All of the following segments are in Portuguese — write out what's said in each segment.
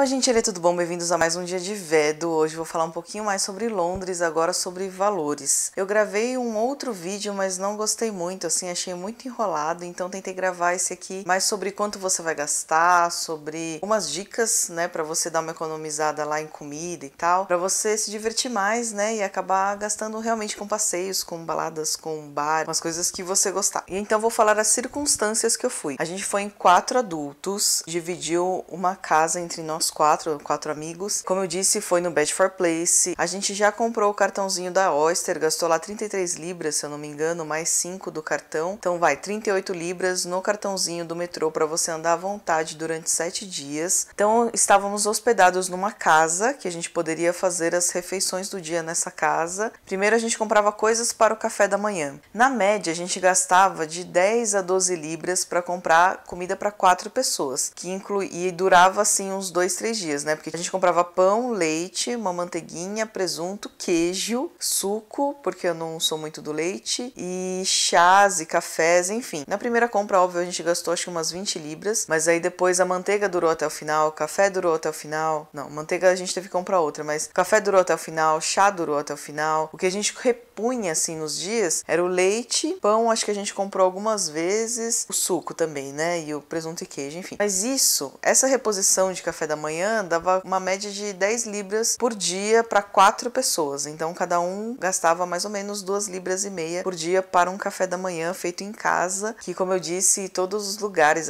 Oi gente, ele é tudo bom? Bem-vindos a mais um dia de Vedo. Hoje vou falar um pouquinho mais sobre Londres, agora sobre valores. Eu gravei um outro vídeo, mas não gostei muito, assim, achei muito enrolado, então tentei gravar esse aqui mais sobre quanto você vai gastar, sobre umas dicas, né, para você dar uma economizada lá em comida e tal, para você se divertir mais, né, e acabar gastando realmente com passeios, com baladas, com bar, umas coisas que você gostar. E então vou falar as circunstâncias que eu fui. A gente foi em quatro adultos, dividiu uma casa entre nós quatro, quatro amigos. Como eu disse, foi no Bedford Place. A gente já comprou o cartãozinho da Oyster, gastou lá 33 libras, se eu não me engano, mais 5 do cartão. Então vai 38 libras no cartãozinho do metrô para você andar à vontade durante 7 dias. Então estávamos hospedados numa casa que a gente poderia fazer as refeições do dia nessa casa. Primeiro a gente comprava coisas para o café da manhã. Na média a gente gastava de 10 a 12 libras para comprar comida para quatro pessoas, que inclui e durava assim uns dois três dias, né? Porque a gente comprava pão, leite, uma manteiguinha, presunto, queijo, suco, porque eu não sou muito do leite, e chás e cafés, enfim. Na primeira compra, óbvio, a gente gastou acho que umas 20 libras, mas aí depois a manteiga durou até o final, o café durou até o final. Não, manteiga a gente teve que comprar outra, mas café durou até o final, chá durou até o final. O que a gente repunha assim nos dias era o leite, pão, acho que a gente comprou algumas vezes, o suco também, né? E o presunto e queijo, enfim. Mas isso, essa reposição de café da manhã dava uma média de 10 libras por dia para quatro pessoas. Então cada um gastava mais ou menos 2 libras e meia por dia para um café da manhã feito em casa, que como eu disse, todos os lugares,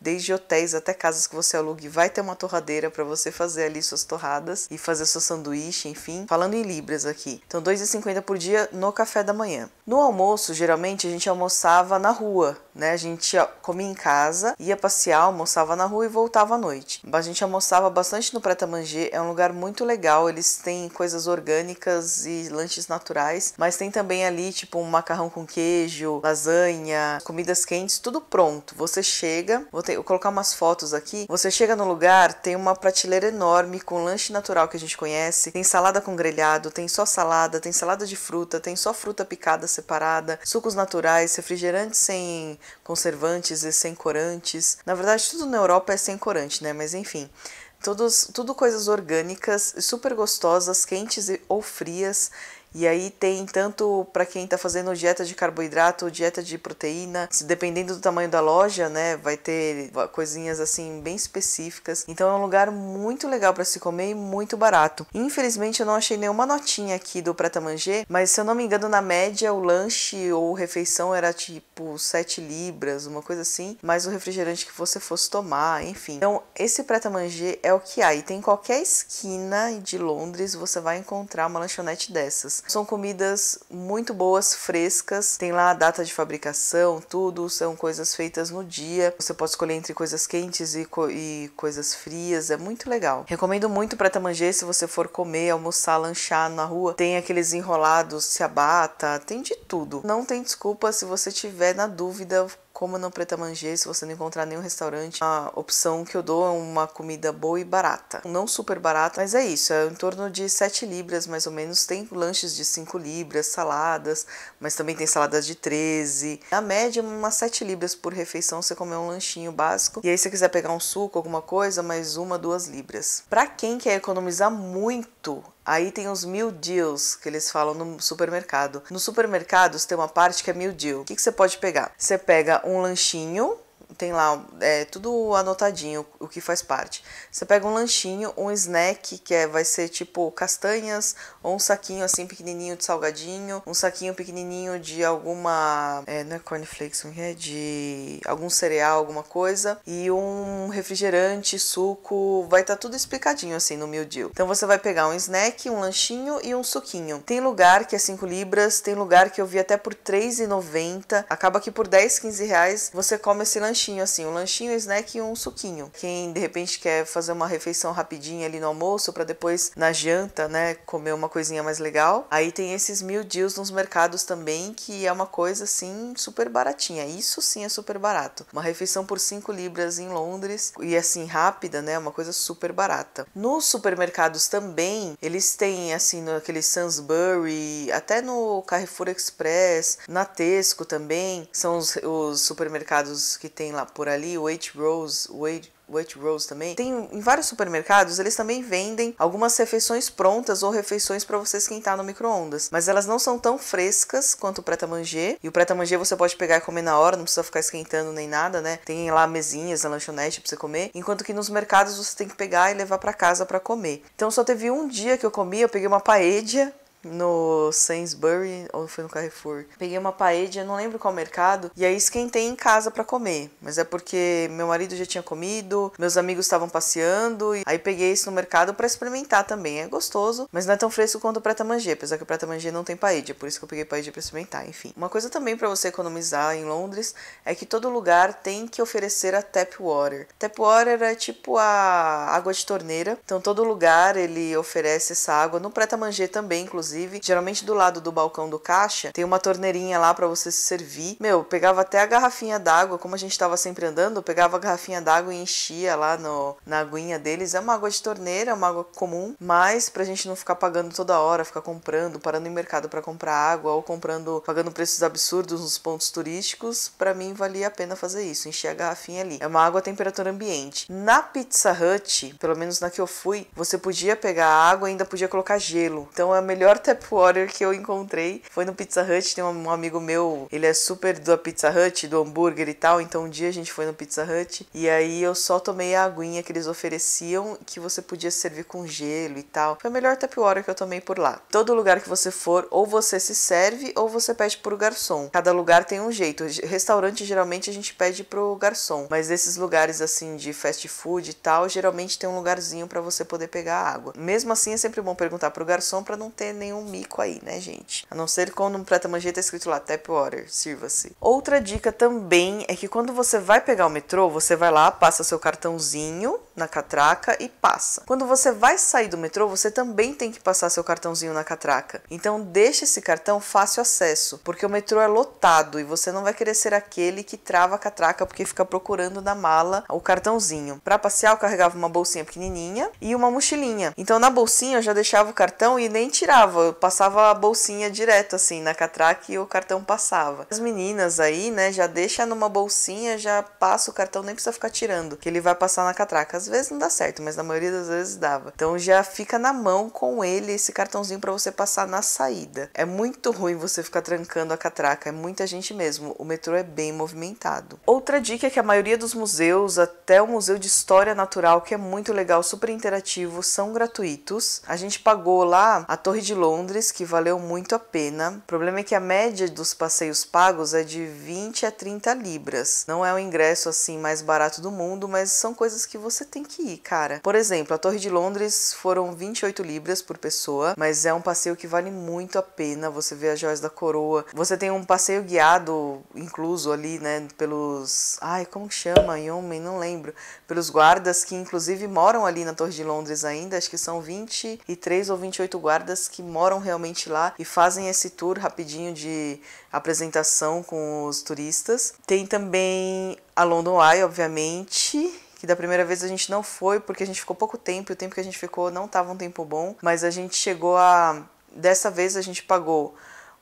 desde hotéis até casas que você alugue, vai ter uma torradeira para você fazer ali suas torradas e fazer seu sanduíche, enfim. Falando em libras aqui. Então, 2,50 por dia no café da manhã. No almoço, geralmente a gente almoçava na rua, né? A gente comia em casa, ia passear, almoçava na rua e voltava à noite. A gente almoçava bastante no Preta Manger, é um lugar muito legal, eles têm coisas orgânicas e lanches naturais, mas tem também ali tipo um macarrão com queijo, lasanha, comidas quentes, tudo pronto. Você chega, vou, ter, vou colocar umas fotos aqui. Você chega no lugar, tem uma prateleira enorme com lanche natural que a gente conhece, tem salada com grelhado, tem só salada, tem salada de fruta, tem só fruta picada separada, sucos naturais, refrigerantes sem conservantes e sem corantes. Na verdade, tudo na Europa é sem corante, né? Mas enfim, todos, tudo coisas orgânicas, super gostosas, quentes ou frias e aí tem tanto para quem está fazendo dieta de carboidrato, dieta de proteína, dependendo do tamanho da loja, né, vai ter coisinhas assim bem específicas. Então é um lugar muito legal para se comer e muito barato. Infelizmente eu não achei nenhuma notinha aqui do Prata Manger, mas se eu não me engano na média o lanche ou refeição era tipo 7 libras, uma coisa assim, mais o refrigerante que você fosse tomar, enfim. Então esse Prata Manger é o que há e tem em qualquer esquina de Londres você vai encontrar uma lanchonete dessas. São comidas muito boas, frescas, tem lá a data de fabricação, tudo, são coisas feitas no dia. Você pode escolher entre coisas quentes e, co e coisas frias, é muito legal. Recomendo muito para Tamangê se você for comer, almoçar, lanchar na rua. Tem aqueles enrolados, abata, tem de tudo. Não tem desculpa se você tiver na dúvida como não preta se você não encontrar nenhum restaurante, a opção que eu dou é uma comida boa e barata. Não super barata, mas é isso, é em torno de 7 libras mais ou menos. Tem lanches de 5 libras, saladas, mas também tem saladas de 13. Na média, é umas 7 libras por refeição você comer um lanchinho básico. E aí, se você quiser pegar um suco, alguma coisa, mais uma, duas libras. Para quem quer economizar muito, Aí tem os mil deals que eles falam no supermercado. No supermercado, você tem uma parte que é mil deal. O que, que você pode pegar? Você pega um lanchinho tem lá é, tudo anotadinho o que faz parte. Você pega um lanchinho, um snack, que é, vai ser tipo castanhas, ou um saquinho assim pequenininho de salgadinho, um saquinho pequenininho de alguma. É, não é cornflakes, é de algum cereal, alguma coisa, e um refrigerante, suco, vai estar tá tudo explicadinho assim no meu deal. Então você vai pegar um snack, um lanchinho e um suquinho. Tem lugar que é 5 libras, tem lugar que eu vi até por R$3,90, acaba que por 10, 15 reais você come esse lanchinho lanchinho assim, um lanchinho, um snack e um suquinho. Quem de repente quer fazer uma refeição rapidinha ali no almoço para depois na janta, né, comer uma coisinha mais legal. Aí tem esses mil deals nos mercados também, que é uma coisa assim super baratinha. Isso sim é super barato. Uma refeição por 5 libras em Londres e assim rápida, né, é uma coisa super barata. Nos supermercados também, eles têm assim aquele Sainsbury, até no Carrefour Express, na Tesco também, são os, os supermercados que tem lá por ali, Wait Rose, Wait, White Rose também. Tem em vários supermercados, eles também vendem algumas refeições prontas ou refeições para você esquentar no micro-ondas. Mas elas não são tão frescas quanto o pré-tamanger. E o pré-tamanger você pode pegar e comer na hora, não precisa ficar esquentando nem nada, né? Tem lá mesinhas, a lanchonete para você comer. Enquanto que nos mercados você tem que pegar e levar para casa para comer. Então só teve um dia que eu comi, eu peguei uma paedia no Sainsbury ou foi no Carrefour. Peguei uma paella, não lembro qual mercado, e aí esquentei em casa para comer. Mas é porque meu marido já tinha comido, meus amigos estavam passeando, e aí peguei isso no mercado para experimentar também. É gostoso, mas não é tão fresco quanto o prata mangé, apesar que o prata mangé não tem paella, por isso que eu peguei paella para experimentar, enfim. Uma coisa também para você economizar em Londres é que todo lugar tem que oferecer a tap water. Tap water é tipo a água de torneira. Então todo lugar ele oferece essa água no prata mangé também, inclusive inclusive. Geralmente do lado do balcão do caixa tem uma torneirinha lá para você se servir. Meu, pegava até a garrafinha d'água, como a gente tava sempre andando, pegava a garrafinha d'água e enchia lá no, na aguinha deles. É uma água de torneira, é uma água comum, mas pra gente não ficar pagando toda hora, ficar comprando, parando em mercado para comprar água ou comprando, pagando preços absurdos nos pontos turísticos, para mim valia a pena fazer isso, encher a garrafinha ali. É uma água a temperatura ambiente. Na Pizza Hut, pelo menos na que eu fui, você podia pegar água e ainda podia colocar gelo. Então é a melhor tap water que eu encontrei foi no Pizza Hut. Tem um, amigo meu, ele é super do Pizza Hut, do hambúrguer e tal. Então um dia a gente foi no Pizza Hut e aí eu só tomei a aguinha que eles ofereciam, que você podia servir com gelo e tal. Foi o melhor tap water que eu tomei por lá. Todo lugar que você for, ou você se serve ou você pede pro garçom. Cada lugar tem um jeito. Restaurante geralmente a gente pede pro garçom, mas esses lugares assim de fast food e tal, geralmente tem um lugarzinho para você poder pegar água. Mesmo assim é sempre bom perguntar pro garçom para não ter nem nenhum mico aí, né, gente? A não ser quando um prato manger tá escrito lá, tap water, sirva-se. Outra dica também é que quando você vai pegar o metrô, você vai lá, passa seu cartãozinho na catraca e passa. Quando você vai sair do metrô, você também tem que passar seu cartãozinho na catraca. Então deixa esse cartão fácil acesso, porque o metrô é lotado e você não vai querer ser aquele que trava a catraca porque fica procurando na mala o cartãozinho. Para passear, eu carregava uma bolsinha pequenininha e uma mochilinha. Então na bolsinha eu já deixava o cartão e nem tirava passava, eu passava a bolsinha direto assim na catraca e o cartão passava. As meninas aí, né, já deixa numa bolsinha, já passa o cartão, nem precisa ficar tirando, que ele vai passar na catraca. Às vezes não dá certo, mas na maioria das vezes dava. Então já fica na mão com ele esse cartãozinho para você passar na saída. É muito ruim você ficar trancando a catraca, é muita gente mesmo. O metrô é bem movimentado. Outra dica é que a maioria dos museus, até o Museu de História Natural, que é muito legal, super interativo, são gratuitos. A gente pagou lá a Torre de Louros Londres, que valeu muito a pena. O problema é que a média dos passeios pagos é de 20 a 30 libras. Não é o ingresso assim mais barato do mundo, mas são coisas que você tem que ir, cara. Por exemplo, a Torre de Londres foram 28 libras por pessoa, mas é um passeio que vale muito a pena. Você vê as joias da coroa, você tem um passeio guiado incluso ali, né, pelos, ai, como chama? homem não lembro. Pelos guardas que inclusive moram ali na Torre de Londres ainda, acho que são 23 ou 28 guardas que moram moram realmente lá e fazem esse tour rapidinho de apresentação com os turistas. Tem também a London Eye, obviamente, que da primeira vez a gente não foi porque a gente ficou pouco tempo, e o tempo que a gente ficou não estava um tempo bom, mas a gente chegou a dessa vez a gente pagou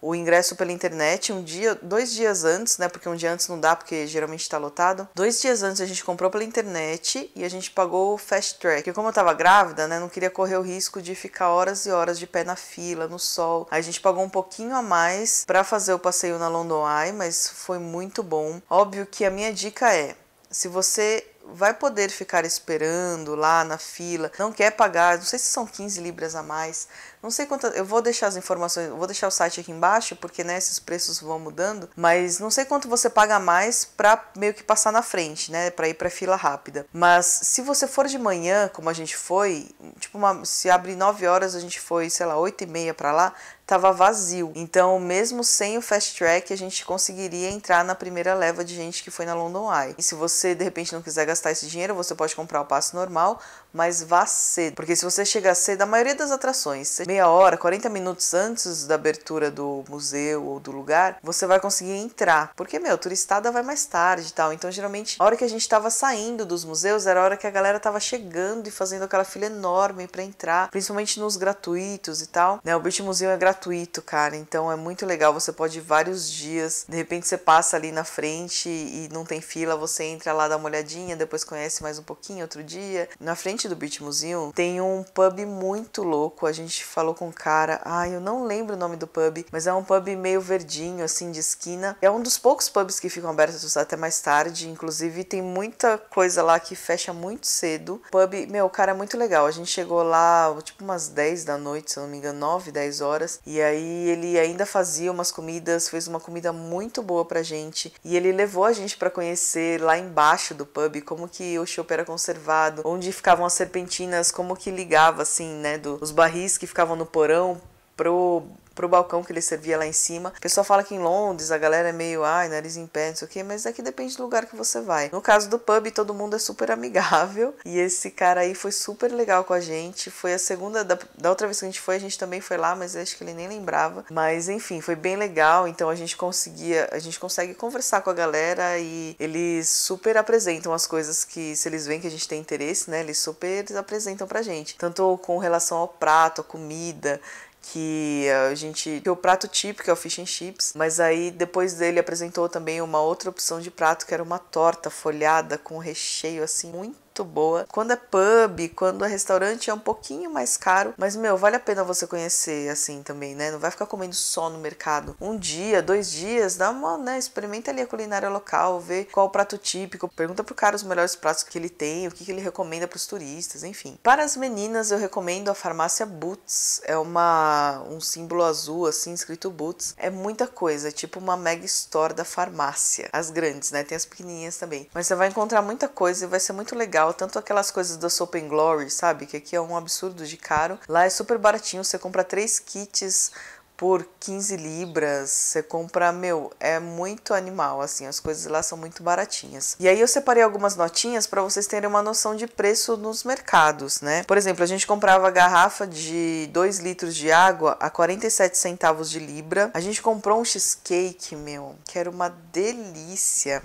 o ingresso pela internet um dia, dois dias antes, né? Porque um dia antes não dá, porque geralmente está lotado. Dois dias antes a gente comprou pela internet e a gente pagou o fast track. E como eu estava grávida, né? Não queria correr o risco de ficar horas e horas de pé na fila, no sol. a gente pagou um pouquinho a mais para fazer o passeio na London Eye, mas foi muito bom. Óbvio que a minha dica é: se você vai poder ficar esperando lá na fila, não quer pagar, não sei se são 15 libras a mais, não sei quantas, eu vou deixar as informações, vou deixar o site aqui embaixo, porque né, esses preços vão mudando, mas não sei quanto você paga a mais para meio que passar na frente, né, para ir para fila rápida. Mas se você for de manhã, como a gente foi, tipo uma, se abre 9 horas, a gente foi, sei lá, 8 e meia para lá, tava vazio. Então, mesmo sem o fast track, a gente conseguiria entrar na primeira leva de gente que foi na London Eye. E se você de repente não quiser gastar gastar esse dinheiro, você pode comprar o passe normal, mas vá cedo. Porque se você chegar cedo, a maioria das atrações, meia hora, 40 minutos antes da abertura do museu ou do lugar, você vai conseguir entrar. Porque, meu, turistada vai mais tarde e tal. Então, geralmente, a hora que a gente estava saindo dos museus era a hora que a galera estava chegando e fazendo aquela fila enorme para entrar, principalmente nos gratuitos e tal. Né? O Beach Museum é gratuito, cara, então é muito legal. Você pode ir vários dias. De repente, você passa ali na frente e não tem fila, você entra lá, dá uma olhadinha, depois conhece mais um pouquinho outro dia. Na frente frente do Beach Museum tem um pub muito louco. A gente falou com um cara, ai, ah, eu não lembro o nome do pub, mas é um pub meio verdinho, assim, de esquina. É um dos poucos pubs que ficam abertos até mais tarde, inclusive tem muita coisa lá que fecha muito cedo. Pub, meu, cara, é muito legal. A gente chegou lá, tipo, umas 10 da noite, se eu não me engano, 9, 10 horas. E aí ele ainda fazia umas comidas, fez uma comida muito boa pra gente. E ele levou a gente para conhecer lá embaixo do pub como que o chopp era conservado, onde ficavam as serpentinas, como que ligava, assim, né? Do, os barris que ficavam no porão pro pro balcão que ele servia lá em cima. O pessoal fala que em Londres a galera é meio, ai, nariz em pé, não sei o quê, mas aqui é depende do lugar que você vai. No caso do pub, todo mundo é super amigável e esse cara aí foi super legal com a gente. Foi a segunda, da, da outra vez que a gente foi, a gente também foi lá, mas acho que ele nem lembrava. Mas enfim, foi bem legal, então a gente conseguia, a gente consegue conversar com a galera e eles super apresentam as coisas que, se eles veem que a gente tem interesse, né, eles super apresentam pra gente. Tanto com relação ao prato, à comida, que eh, a gente que é o prato típico é o fish and chips, mas aí depois dele apresentou também uma outra opção de prato que era uma torta folhada com recheio assim muito muito boa. Quando é pub, quando é restaurante, é um pouquinho mais caro, mas meu, vale a pena você conhecer assim também, né? Não vai ficar comendo só no mercado. Um dia, dois dias, dá uma, né? Experimenta ali a culinária local, vê qual o prato típico, pergunta pro cara os melhores pratos que ele tem, o que, que ele recomenda pros turistas, enfim. Para as meninas, eu recomendo a farmácia Boots, é uma um símbolo azul assim escrito Boots. É muita coisa, é tipo uma mega store da farmácia. As grandes, né? Tem as pequenininhas também. Mas você vai encontrar muita coisa e vai ser muito legal legal, tanto aquelas coisas da Soap and Glory, sabe? Que aqui é um absurdo de caro. Lá é super baratinho, você compra três kits por 15 libras, você compra, meu, é muito animal, assim, as coisas lá são muito baratinhas. E aí eu separei algumas notinhas para vocês terem uma noção de preço nos mercados, né? Por exemplo, a gente comprava garrafa de 2 litros de água a 47 centavos de libra. A gente comprou um cheesecake, meu, que era uma delícia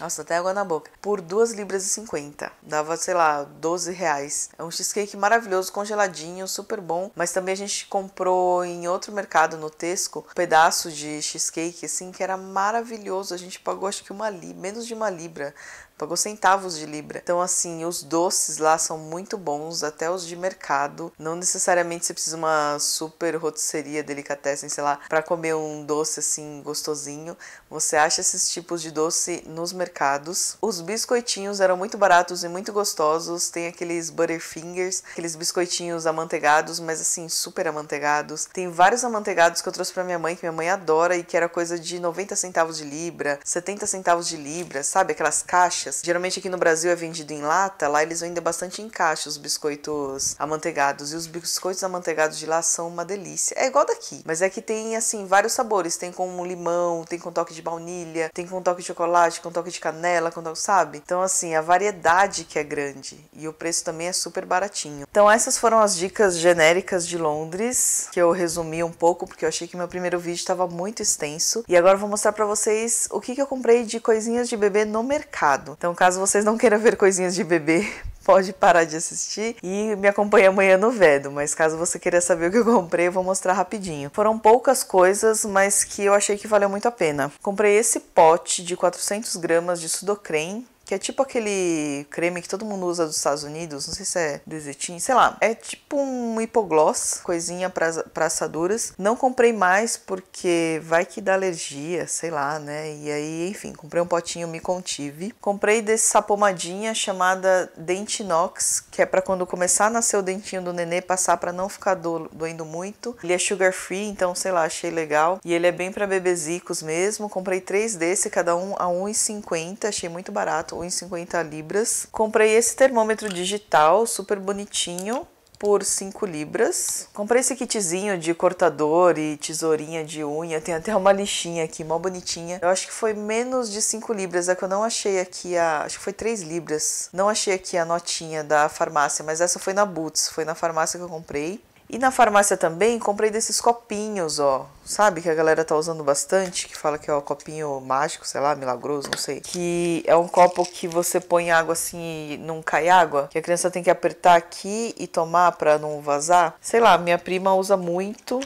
nossa, até água na boca. Por 2 libras e 50. Dava, sei lá, 12 reais. É um cheesecake maravilhoso, congeladinho, super bom. Mas também a gente comprou em outro mercado, no Tesco, um pedaço de cheesecake, assim, que era maravilhoso. A gente pagou acho que uma li menos de uma libra pagou centavos de libra. Então, assim, os doces lá são muito bons, até os de mercado. Não necessariamente você precisa de uma super rotisseria, delicatessen, sei lá, para comer um doce assim gostosinho. Você acha esses tipos de doce nos mercados. Os biscoitinhos eram muito baratos e muito gostosos. Tem aqueles butterfingers, aqueles biscoitinhos amanteigados, mas assim, super amanteigados. Tem vários amanteigados que eu trouxe para minha mãe, que minha mãe adora e que era coisa de 90 centavos de libra, 70 centavos de libra, sabe? Aquelas caixas caixas. Geralmente aqui no Brasil é vendido em lata, lá eles vendem bastante em caixa os biscoitos amanteigados. E os biscoitos amanteigados de lá são uma delícia. É igual daqui, mas é que tem assim vários sabores. Tem com limão, tem com toque de baunilha, tem com toque de chocolate, com toque de canela, com toque, sabe? Então assim, a variedade que é grande e o preço também é super baratinho. Então essas foram as dicas genéricas de Londres, que eu resumi um pouco porque eu achei que meu primeiro vídeo estava muito extenso. E agora eu vou mostrar para vocês o que, que eu comprei de coisinhas de bebê no mercado. Então, caso vocês não queiram ver coisinhas de bebê, pode parar de assistir e me acompanha amanhã no Vedo. Mas caso você queira saber o que eu comprei, eu vou mostrar rapidinho. Foram poucas coisas, mas que eu achei que valeu muito a pena. Comprei esse pote de 400 gramas de Sudocrem que é tipo aquele creme que todo mundo usa dos Estados Unidos, não sei se é Desetin, sei lá. É tipo um hipogloss, coisinha para assaduras. Não comprei mais porque vai que dá alergia, sei lá, né? E aí, enfim, comprei um potinho, me contive. Comprei dessa pomadinha chamada Dentinox, que é para quando começar a nascer o dentinho do nenê, passar para não ficar do, doendo muito. Ele é sugar free, então sei lá, achei legal. E ele é bem para bebezicos mesmo. Comprei três desse, cada um a 1,50, achei muito barato ou em 50 libras. Comprei esse termômetro digital, super bonitinho, por 5 libras. Comprei esse kitzinho de cortador e tesourinha de unha. Tem até uma lixinha aqui, mó bonitinha. Eu acho que foi menos de 5 libras. É que eu não achei aqui a. Acho que foi 3 libras. Não achei aqui a notinha da farmácia, mas essa foi na Boots. Foi na farmácia que eu comprei. E na farmácia também comprei desses copinhos, ó. Sabe que a galera tá usando bastante, que fala que é o copinho mágico, sei lá, milagroso, não sei. Que é um copo que você põe água assim e não cai água, que a criança tem que apertar aqui e tomar pra não vazar. Sei lá, minha prima usa muito.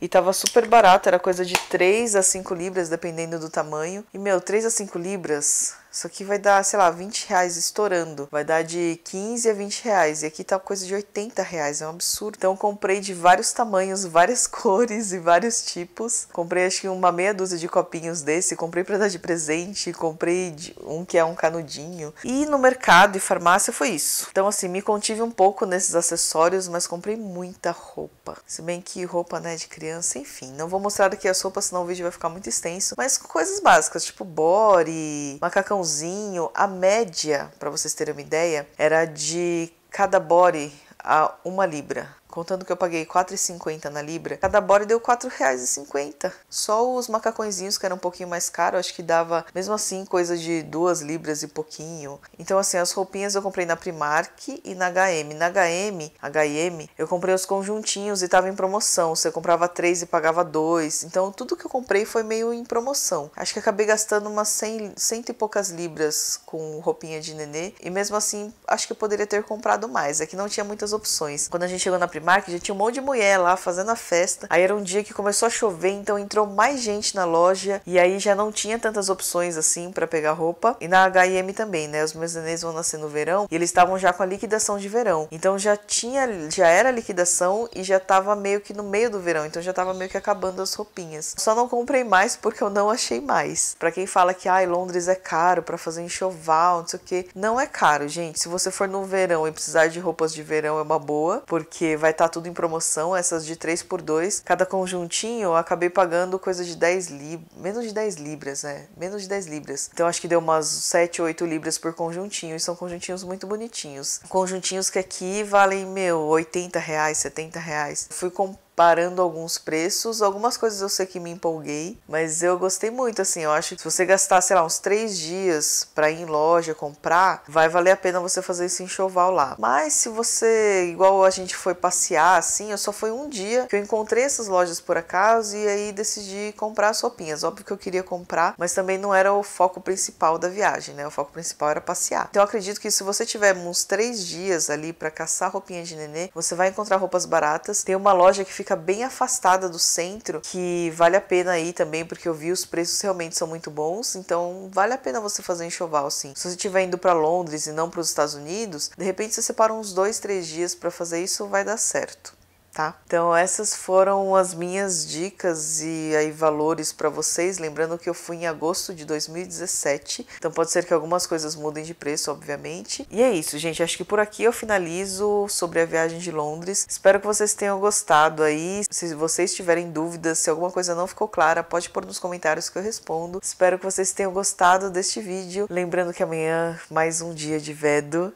E tava super barato, era coisa de 3 a 5 libras, dependendo do tamanho. E, meu, 3 a 5 libras isso aqui vai dar, sei lá, 20 reais estourando. Vai dar de 15 a 20 reais. E aqui tá coisa de 80 reais. É um absurdo. Então comprei de vários tamanhos, várias cores e vários tipos. Comprei acho que uma meia dúzia de copinhos desse. Comprei pra dar de presente. Comprei um que é um canudinho. E no mercado e farmácia foi isso. Então assim, me contive um pouco nesses acessórios, mas comprei muita roupa. Se bem que roupa, né, de criança, enfim. Não vou mostrar aqui as roupas, senão o vídeo vai ficar muito extenso. Mas coisas básicas, tipo body, macacão padrãozinho, a média, para vocês terem uma ideia, era de cada body a uma libra. Contando que eu paguei 4,50 na Libra, cada body deu R$ 4,50. Só os macacõezinhos, que eram um pouquinho mais caro, acho que dava, mesmo assim, coisa de duas libras e pouquinho. Então, assim, as roupinhas eu comprei na Primark e na HM. Na HM, HM, eu comprei os conjuntinhos e tava em promoção. Você comprava três e pagava dois. Então, tudo que eu comprei foi meio em promoção. Acho que acabei gastando umas 100, cento e poucas libras com roupinha de nenê. E mesmo assim, acho que eu poderia ter comprado mais. É que não tinha muitas opções. Quando a gente chegou na Primark, já tinha um monte de mulher lá fazendo a festa. Aí era um dia que começou a chover, então entrou mais gente na loja e aí já não tinha tantas opções assim para pegar roupa. E na H&M também, né? Os meus nenês vão nascer no verão e eles estavam já com a liquidação de verão. Então já tinha, já era liquidação e já tava meio que no meio do verão, então já tava meio que acabando as roupinhas. Só não comprei mais porque eu não achei mais. Para quem fala que ai, ah, Londres é caro para fazer enxoval, não sei o que, não é caro, gente. Se você for no verão e precisar de roupas de verão é uma boa, porque vai estar tá tudo em promoção, essas de 3 por 2 Cada conjuntinho eu acabei pagando coisa de 10 libras, menos de 10 libras, né? Menos de 10 libras. Então acho que deu umas 7, 8 libras por conjuntinho, e são conjuntinhos muito bonitinhos. Conjuntinhos que aqui valem, meu, 80 reais, 70 reais. Fui comprar parando alguns preços. Algumas coisas eu sei que me empolguei, mas eu gostei muito. Assim, eu acho que se você gastar, sei lá, uns três dias para ir em loja comprar, vai valer a pena você fazer esse enxoval lá. Mas se você, igual a gente foi passear, assim, eu só foi um dia que eu encontrei essas lojas por acaso e aí decidi comprar as roupinhas. Óbvio que eu queria comprar, mas também não era o foco principal da viagem, né? O foco principal era passear. Então eu acredito que se você tiver uns três dias ali para caçar roupinha de nenê, você vai encontrar roupas baratas. Tem uma loja que fica fica bem afastada do centro, que vale a pena aí também, porque eu vi os preços realmente são muito bons, então vale a pena você fazer enxoval, sim. Se você estiver indo para Londres e não para os Estados Unidos, de repente você separa uns dois, três dias para fazer isso, vai dar certo tá? Então essas foram as minhas dicas e aí valores para vocês, lembrando que eu fui em agosto de 2017, então pode ser que algumas coisas mudem de preço, obviamente. E é isso, gente, acho que por aqui eu finalizo sobre a viagem de Londres. Espero que vocês tenham gostado aí. Se vocês tiverem dúvidas, se alguma coisa não ficou clara, pode pôr nos comentários que eu respondo. Espero que vocês tenham gostado deste vídeo. Lembrando que amanhã mais um dia de Vedo.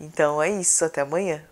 Então é isso, até amanhã.